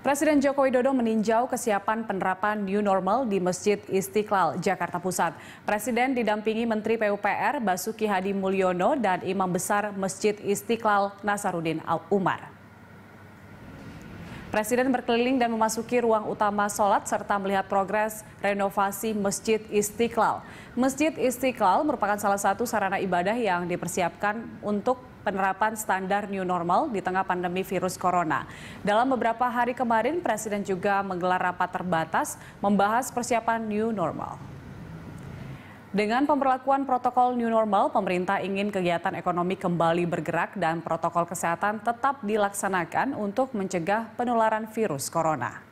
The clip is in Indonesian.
Presiden Joko Widodo meninjau kesiapan penerapan new normal di Masjid Istiqlal, Jakarta Pusat. Presiden didampingi Menteri PUPR Basuki Hadi Mulyono dan Imam Besar Masjid Istiqlal Nasaruddin Al Umar. Presiden berkeliling dan memasuki ruang utama sholat serta melihat progres renovasi Masjid Istiqlal. Masjid Istiqlal merupakan salah satu sarana ibadah yang dipersiapkan untuk penerapan standar new normal di tengah pandemi virus corona. Dalam beberapa hari kemarin, Presiden juga menggelar rapat terbatas membahas persiapan new normal. Dengan pemberlakuan protokol new normal, pemerintah ingin kegiatan ekonomi kembali bergerak dan protokol kesehatan tetap dilaksanakan untuk mencegah penularan virus corona.